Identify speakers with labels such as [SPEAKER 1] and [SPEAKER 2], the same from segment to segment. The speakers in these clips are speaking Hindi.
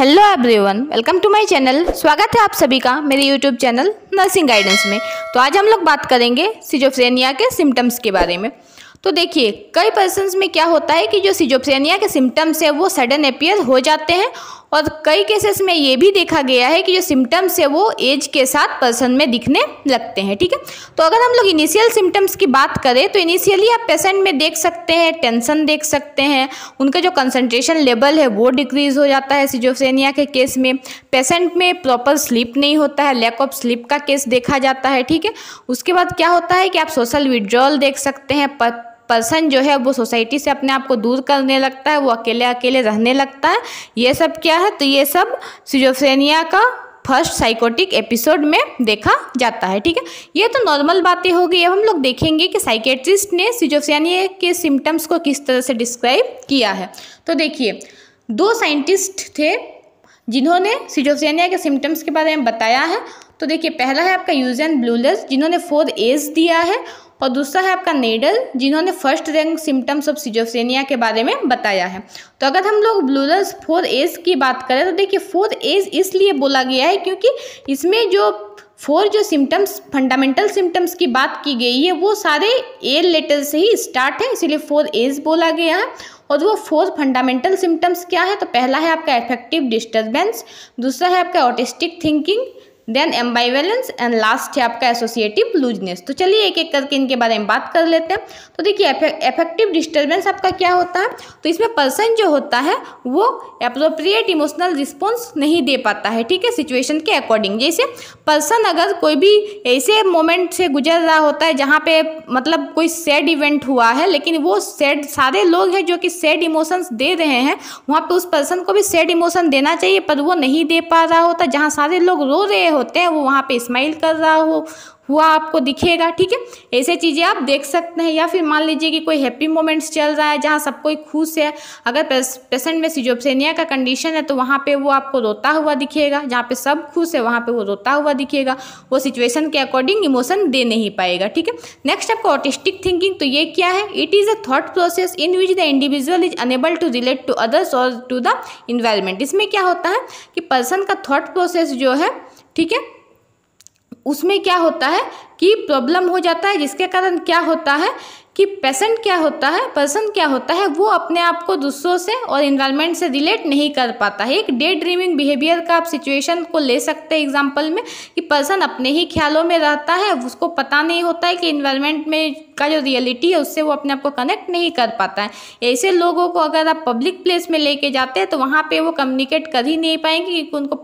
[SPEAKER 1] hello everyone welcome to my channel स्वागत है आप सभी का मेरे यूट्यूब चैनल नर्सिंग गाइडेंस में तो आज हम लोग बात करेंगे सिजोफ्रेनिया के सिम्टम्स के बारे में तो देखिए कई पर्सन में क्या होता है कि जो सिजोफ्रेनिया के सिम्टम्स है वो सडन अपियर हो जाते हैं और कई केसेस में ये भी देखा गया है कि जो सिम्टम्स है वो एज के साथ पर्सन में दिखने लगते हैं ठीक है तो अगर हम लोग इनिशियल सिम्टम्स की बात करें तो इनिशियली आप पेशेंट में देख सकते हैं टेंशन देख सकते हैं उनका जो कंसनट्रेशन लेवल है वो डिक्रीज हो जाता है सिजोफ्रेनिया के केस में पेशेंट में प्रॉपर स्लीप नहीं होता है लैक ऑफ स्लीप का केस देखा जाता है ठीक है उसके बाद क्या होता है कि आप सोशल विड्रॉल देख सकते हैं पर्सन जो है वो सोसाइटी से अपने आप को दूर करने लगता है वो अकेले अकेले रहने लगता है ये सब क्या है तो ये सब सिजोफ्रेनिया का फर्स्ट साइकोटिक एपिसोड में देखा जाता है ठीक है ये तो नॉर्मल बातें होगी अब हम लोग देखेंगे कि साइकेट्रिस्ट ने सिजोफ्रेनिया के सिम्टम्स को किस तरह से डिस्क्राइब किया है तो देखिए दो साइंटिस्ट थे जिन्होंने सिजोफ्रेनिया के सिम्टम्स के बारे में बताया है तो देखिए पहला है आपका यूजन ब्लूलस जिन्होंने फोर एज दिया है और दूसरा है आपका नेडल जिन्होंने first rank symptoms of schizophrenia के बारे में बताया है तो अगर हम लोग ब्लूरल्स फोर एज की बात करें तो देखिए फोर एज इसलिए बोला गया है क्योंकि इसमें जो फोर जो सिम्टम्स फंडामेंटल सिम्टम्स की बात की गई है वो सारे ए लेटर से ही स्टार्ट है इसीलिए फोर एज बोला गया है और वो फोर फंडामेंटल सिम्टम्स क्या है तो पहला है आपका एफेक्टिव डिस्टर्बेंस दूसरा है आपका autistic thinking then ambivalence and last है आपका एसोसिएटिव लूजनेस तो चलिए एक एक करके इनके बारे में बात कर लेते हैं तो देखिए एफेक्टिव डिस्टर्बेंस आपका क्या होता है तो इसमें पर्सन जो होता है वो अप्रोप्रिएट इमोशनल रिस्पॉन्स नहीं दे पाता है ठीक है सिचुएशन के अकॉर्डिंग जैसे पर्सन अगर कोई भी ऐसे मोमेंट से गुजर रहा होता है जहाँ पे मतलब कोई सैड इवेंट हुआ है लेकिन वो सैड सारे लोग हैं जो कि सैड इमोशंस दे रहे हैं वहाँ पे उस पर्सन को भी सैड इमोशन देना चाहिए पर वो नहीं दे पा रहा होता जहाँ सारे लोग रो रहे हो होते हैं वो वहाँ पे स्माइल कर रहा हो हुआ आपको दिखेगा ठीक है ऐसे चीज़ें आप देख सकते हैं या फिर मान लीजिए कि कोई हैप्पी मोमेंट्स चल रहा है जहाँ सब कोई खुश है अगर पेशेंट में सिजोपसेनिया का कंडीशन है तो वहाँ पे वो आपको रोता हुआ दिखेगा जहाँ पे सब खुश है वहाँ पे वो रोता हुआ दिखेगा वो सिचुएशन के अकॉर्डिंग इमोशन दे नहीं पाएगा ठीक है नेक्स्ट आपको ऑटिस्टिक थिंकिंग तो ये क्या है it is a thought process in which the individual is unable to relate to others और टू द इन्वायरमेंट इसमें क्या होता है कि पर्सन का थाट प्रोसेस जो है ठीक है उसमें क्या होता है कि प्रॉब्लम हो जाता है जिसके कारण क्या होता है कि पेशेंट क्या होता है पर्सन क्या होता है वो अपने आप को दूसरों से और इन्वायरमेंट से रिलेट नहीं कर पाता है एक डे ड्रीमिंग बिहेवियर का आप सिचुएशन को ले सकते हैं एग्जाम्पल में कि पर्सन अपने ही ख्यालों में रहता है उसको पता नहीं होता है कि इन्वायरमेंट में का जो रियलिटी है उससे वो अपने आप को कनेक्ट नहीं कर पाता है ऐसे लोगों को अगर आप पब्लिक प्लेस में लेके जाते हैं तो वहाँ पर वो कम्युनिकेट कर ही नहीं पाएंगे क्योंकि उनको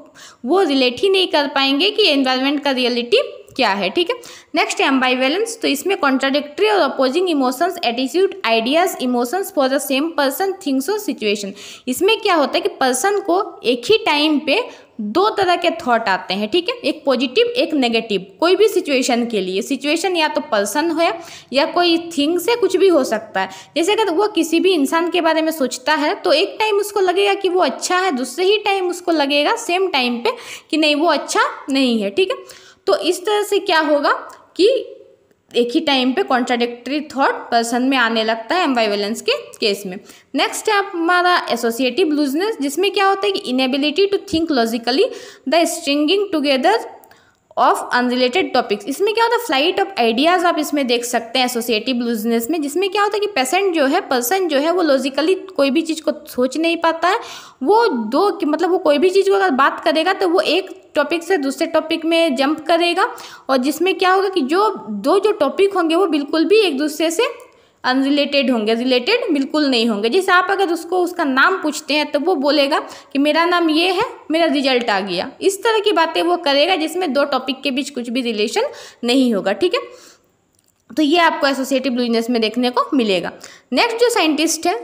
[SPEAKER 1] वो रिलेट ही नहीं कर पाएंगे कि इन्वायरमेंट का रियलिटी क्या है ठीक है नेक्स्ट है एम्बाइवेलेंस तो इसमें कॉन्ट्राडिक्ट्री और opposing emotions attitude ideas emotions for the same person things और सिचुएशन इसमें क्या होता है कि पर्सन को एक ही टाइम पे दो तरह के थॉट आते हैं ठीक है एक पॉजिटिव एक नेगेटिव कोई भी सिचुएशन के लिए सिचुएशन या तो पर्सन है या कोई थिंग से कुछ भी हो सकता है जैसे अगर वो किसी भी इंसान के बारे में सोचता है तो एक टाइम उसको लगेगा कि वो अच्छा है दूसरे ही टाइम उसको लगेगा सेम टाइम पे कि नहीं वो अच्छा नहीं है ठीक है तो इस तरह से क्या होगा कि एक ही टाइम पे कॉन्ट्राडिक्टरी थॉट पर्सन में आने लगता है एम्बाइवेलेंस के केस में नेक्स्ट है हमारा एसोसिएटिव लूजनेस जिसमें क्या होता है कि inability to think logically the stringing together of unrelated topics इसमें क्या होता है फ्लाइट ऑफ आइडियाज़ आप इसमें देख सकते हैं एसोसिएटिव लूजनेस में जिसमें क्या होता है कि पेशेंट जो है पर्सन जो है वो लॉजिकली कोई भी चीज़ को सोच नहीं पाता है वो दो मतलब वो कोई भी चीज़ को अगर बात करेगा तो वो एक टॉपिक से दूसरे टॉपिक में जंप करेगा और जिसमें क्या होगा कि जो दो जो टॉपिक होंगे वो बिल्कुल भी एक दूसरे से अनरिलेटेड होंगे रिलेटेड बिल्कुल नहीं होंगे जैसे आप अगर उसको उसका नाम पूछते हैं तो वो बोलेगा कि मेरा नाम ये है मेरा रिजल्ट आ गया इस तरह की बातें वो करेगा जिसमें दो टॉपिक के बीच कुछ भी रिलेशन नहीं होगा ठीक है तो ये आपको एसोसिएटिव ब्लूजनेस में देखने को मिलेगा नेक्स्ट जो साइंटिस्ट है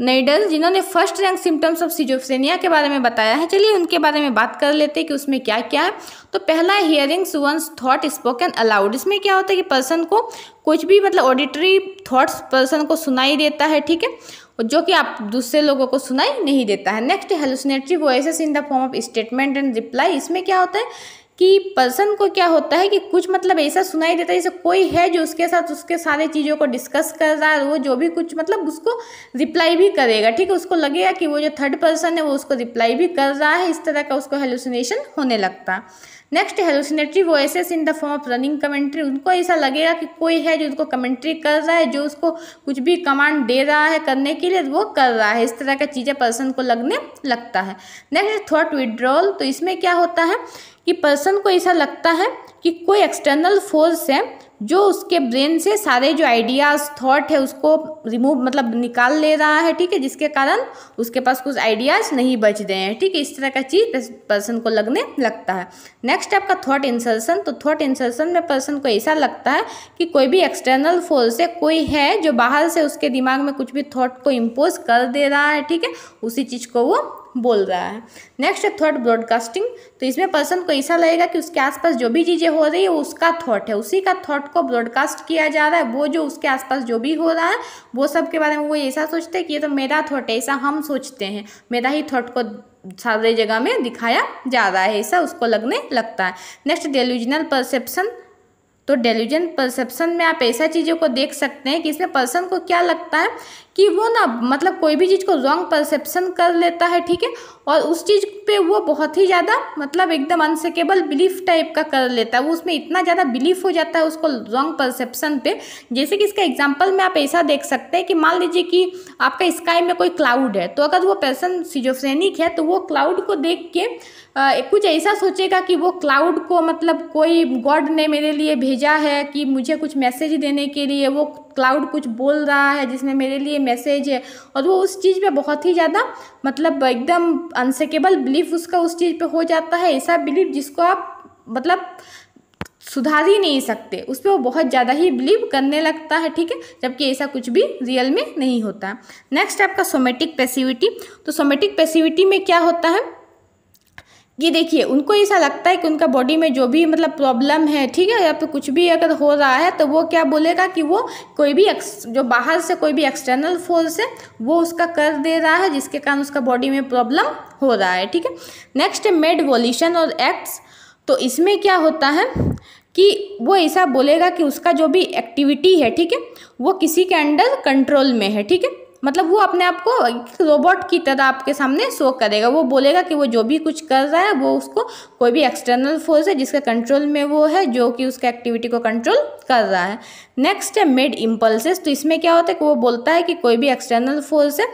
[SPEAKER 1] नेडल जिन्होंने first rank symptoms of schizophrenia के बारे में बताया है चलिए उनके बारे में बात कर लेते हैं कि उसमें क्या क्या है तो पहला hearings one's thought spoken aloud इसमें क्या होता है कि पर्सन को कुछ भी मतलब ऑडिटरी थॉट्स पर्सन को सुनाई देता है ठीक है जो कि आप दूसरे लोगों को सुनाई नहीं देता है next hallucinatory voice in the form of statement and reply इसमें क्या होता है कि पर्सन को क्या होता है कि कुछ मतलब ऐसा सुनाई देता है जैसे कोई है जो उसके साथ उसके सारे चीज़ों को डिस्कस कर रहा है वो जो भी कुछ मतलब उसको रिप्लाई भी करेगा ठीक है उसको लगेगा कि वो जो थर्ड पर्सन है वो उसको रिप्लाई भी कर रहा है इस तरह का उसको हेलुसिनेशन होने लगता next hallucinatory voices in the form of running commentary उनको ऐसा लगेगा कि कोई है जो उनको कमेंट्री कर रहा है जो उसको कुछ भी कमांड दे रहा है करने के लिए वो कर रहा है इस तरह का चीज़ें पर्सन को लगने लगता है नेक्स्ट थॉट विड्रॉल तो इसमें क्या होता है कि पर्सन को ऐसा लगता है कि कोई एक्सटर्नल फोर्स है जो उसके ब्रेन से सारे जो आइडियाज़ थॉट है उसको रिमूव मतलब निकाल ले रहा है ठीक है जिसके कारण उसके पास कुछ आइडियाज़ नहीं बच रहे हैं ठीक है इस तरह का चीज़ पर्सन को लगने लगता है नेक्स्ट आपका थॉट इंसर्सन तो थॉट इंसर्सन में पर्सन को ऐसा लगता है कि कोई भी एक्सटर्नल फोर्स है कोई है जो बाहर से उसके दिमाग में कुछ भी थॉट को इम्पोज कर दे रहा है ठीक है उसी चीज़ को वो बोल रहा है नेक्स्ट है थॉट ब्रॉडकास्टिंग तो इसमें पर्सन को ऐसा लगेगा कि उसके आसपास जो भी चीज़ें हो रही है उसका थॉट है उसी का थॉट को ब्रॉडकास्ट किया जा रहा है वो जो उसके आसपास जो भी हो रहा है वो सब के बारे में वो ऐसा सोचते हैं कि ये तो मेरा थॉट है ऐसा हम सोचते हैं मेरा ही थॉट को सारे जगह में दिखाया जा रहा है ऐसा उसको लगने लगता है नेक्स्ट डेल्यूजनल परसेप्शन तो डेल्यूजन परसेप्शन में आप ऐसा चीज़ों को देख सकते हैं कि इसमें पर्सन को क्या लगता है कि वो ना मतलब कोई भी चीज़ को रॉन्ग परसेप्शन कर लेता है ठीक है और उस चीज़ पे वो बहुत ही ज़्यादा मतलब एकदम अनसेकेबल बिलीफ टाइप का कर लेता है वो उसमें इतना ज़्यादा बिलीफ हो जाता है उसको रॉन्ग परसेप्शन पे जैसे कि इसका एग्जाम्पल में आप ऐसा देख सकते हैं कि मान लीजिए कि आपका स्काई में कोई क्लाउड है तो अगर वो पर्सन सीजोफ्रेनिक है तो वो क्लाउड को देख के कुछ ऐसा सोचेगा कि वो क्लाउड को मतलब कोई गॉड ने मेरे लिए भेजा है कि मुझे कुछ मैसेज देने के लिए वो क्लाउड कुछ बोल रहा है जिसमें मेरे लिए मैसेज है और वो उस चीज़ पे बहुत ही ज़्यादा मतलब एकदम अनसेकेबल बिलीफ उसका उस चीज़ पे हो जाता है ऐसा बिलीफ जिसको आप मतलब सुधार ही नहीं सकते उस पर वो बहुत ज़्यादा ही बिलीव करने लगता है ठीक है जबकि ऐसा कुछ भी रियल में नहीं होता नेक्स्ट आपका सोमेटिक पैसिविटी तो सोमेटिक पैसिविटी में क्या होता है ये देखिए उनको ऐसा लगता है कि उनका बॉडी में जो भी मतलब प्रॉब्लम है ठीक है या फिर कुछ भी अगर हो रहा है तो वो क्या बोलेगा कि वो कोई भी जो बाहर से कोई भी एक्सटर्नल फोर्स है वो उसका कर दे रहा है जिसके कारण उसका बॉडी में प्रॉब्लम हो रहा है ठीक है नेक्स्ट है मेड वॉल्यूशन और एक्ट्स तो इसमें क्या होता है कि वो ऐसा बोलेगा कि उसका जो भी एक्टिविटी है ठीक है वो किसी के अंडर कंट्रोल में है ठीक है मतलब वो अपने आप को रोबोट की तरह आपके सामने शो करेगा वो बोलेगा कि वो जो भी कुछ कर रहा है वो उसको कोई भी एक्सटर्नल फोर्स है जिसके कंट्रोल में वो है जो कि उसके एक्टिविटी को कंट्रोल कर रहा है नेक्स्ट है मेड इम्पल्सेस तो इसमें क्या होता है कि वो बोलता है कि कोई भी एक्सटर्नल फोर्स है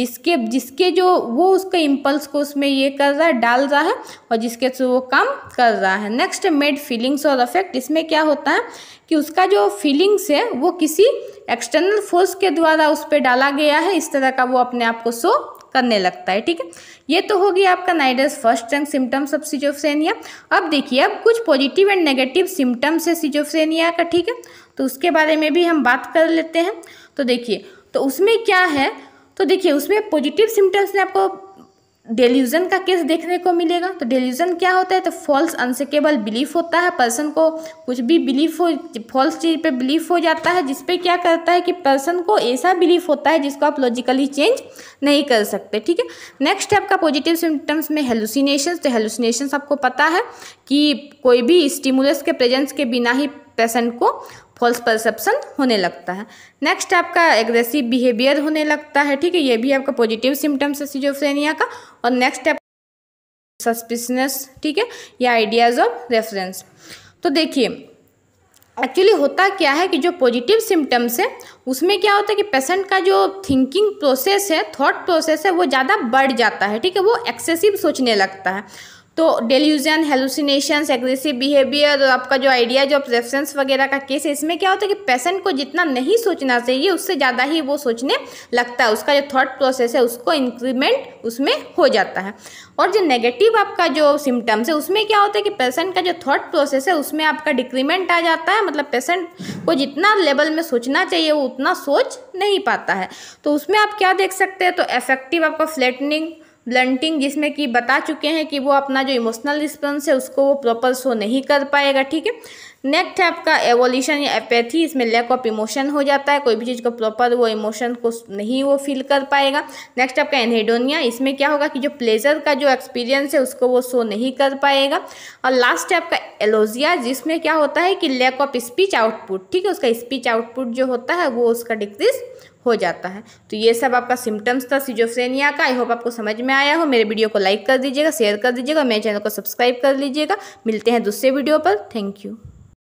[SPEAKER 1] जिसके जिसके जो वो उसके इम्पल्स को उसमें ये कर रहा है डाल रहा है और जिसके थ्रू वो काम कर रहा है नेक्स्ट मेड फीलिंग्स और अफेक्ट इसमें क्या होता है कि उसका जो फीलिंग्स है वो किसी एक्सटर्नल फोर्स के द्वारा उस पर डाला गया है इस तरह का वो अपने आप को शो करने लगता है ठीक है ये तो होगी आपका नाइडस first rank symptoms of schizophrenia अब देखिए अब कुछ पॉजिटिव एंड नेगेटिव सिम्टम्स है सिजोफ्रेनिया का ठीक है तो उसके बारे में भी हम बात कर लेते हैं तो देखिए तो उसमें क्या है तो देखिए उसमें पॉजिटिव सिम्टम्स ने आपको डेल्यूजन का केस देखने को मिलेगा तो डेल्यूजन क्या होता है तो फॉल्स अनसेकेबल बिलीफ होता है पर्सन को कुछ भी बिलीफ हो फॉल्स चीज़ पे बिलीफ हो जाता है जिसपे क्या करता है कि पर्सन को ऐसा बिलीफ होता है जिसको आप लॉजिकली चेंज नहीं कर सकते ठीक है नेक्स्ट है आपका पॉजिटिव सिम्टम्स में हेलुसिनेशन तो हेलुसिनेशन आपको पता है कि कोई भी स्टिमुलस के प्रेजेंस के बिना ही पेशेंट को फॉल्स परसेप्शन होने लगता है नेक्स्ट आपका एग्रेसिव बिहेवियर होने लगता है ठीक है ये भी आपका पॉजिटिव सिम्टम्स है सीजोफ्रेनिया का और नेक्स्ट आप सस्पिशनेस ठीक है या आइडियाज़ ऑफ रेफरेंस तो देखिए एक्चुअली होता क्या है कि जो पॉजिटिव सिम्टम्स है उसमें क्या होता है कि पेशेंट का जो थिंकिंग प्रोसेस है थॉट प्रोसेस है वो ज़्यादा बढ़ जाता है ठीक है वो एक्सेसिव सोचने लगता है तो डेल्यूजन हेलुसिनेशंस एग्रेसिव बिहेवियर और आपका जो आइडिया जो ऑब्जेक्शंस वगैरह का केस है इसमें क्या होता है कि पेशेंट को जितना नहीं सोचना चाहिए उससे ज़्यादा ही वो सोचने लगता है उसका जो थॉट प्रोसेस है उसको इंक्रीमेंट उसमें हो जाता है और जो नेगेटिव आपका जो सिम्टम्स है उसमें क्या होता है कि पेशेंट का जो थॉट प्रोसेस है उसमें आपका डिक्रीमेंट आ जाता है मतलब पेशेंट को जितना लेवल में सोचना चाहिए वो उतना सोच नहीं पाता है तो उसमें आप क्या देख सकते हैं तो एफेक्टिव आपका फ्लैटनिंग ब्लंटिंग जिसमें कि बता चुके हैं कि वो अपना जो इमोशनल रिस्पॉन्स है उसको वो प्रॉपर शो नहीं कर पाएगा ठीक है नेक्स्ट है आपका एवोल्यूशन या एपैथी इसमें लैक ऑफ इमोशन हो जाता है कोई भी चीज़ को प्रॉपर वो इमोशन को नहीं वो फील कर पाएगा नेक्स्ट आपका एनहेडोनिया इसमें क्या होगा कि जो प्लेजर का जो एक्सपीरियंस है उसको वो शो नहीं कर पाएगा और लास्ट है आपका एलोजिया जिसमें क्या होता है कि लैक ऑफ स्पीच आउटपुट ठीक है उसका स्पीच आउटपुट जो होता है वो उसका डिक्रीज हो जाता है तो ये सब आपका सिम्टम्स था सिजोफ्रेनिया का आई होप आपको समझ में आया हो मेरे वीडियो को लाइक कर दीजिएगा शेयर कर दीजिएगा मेरे चैनल को सब्सक्राइब कर लीजिएगा मिलते हैं दूसरे वीडियो पर थैंक यू